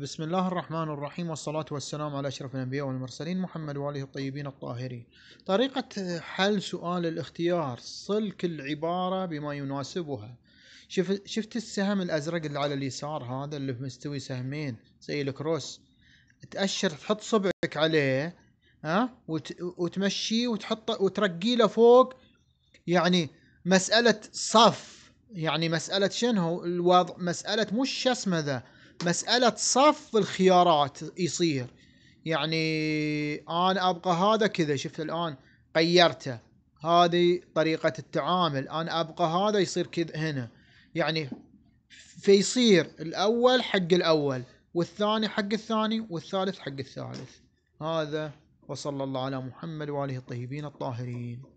بسم الله الرحمن الرحيم والصلاة والسلام على أشرف الأنبياء والمرسلين محمد وآله الطيبين الطاهرين طريقة حل سؤال الاختيار صلك العبارة بما يناسبها شفت السهم الأزرق اللي على اليسار هذا اللي مستوي سهمين زي الكروس تأشر تحط صبعك عليه ها وتمشي وتمشيه وتحطه له فوق يعني مسألة صف يعني مسألة شنو الوضع مسألة مش شسمة اسمه ذا مسألة صف الخيارات يصير يعني أنا أبقى هذا كذا شفت الآن غيرته هذه طريقة التعامل أنا أبقى هذا يصير كذا هنا يعني فيصير الأول حق الأول والثاني حق الثاني والثالث حق الثالث هذا وصلى الله على محمد وآله الطيبين الطاهرين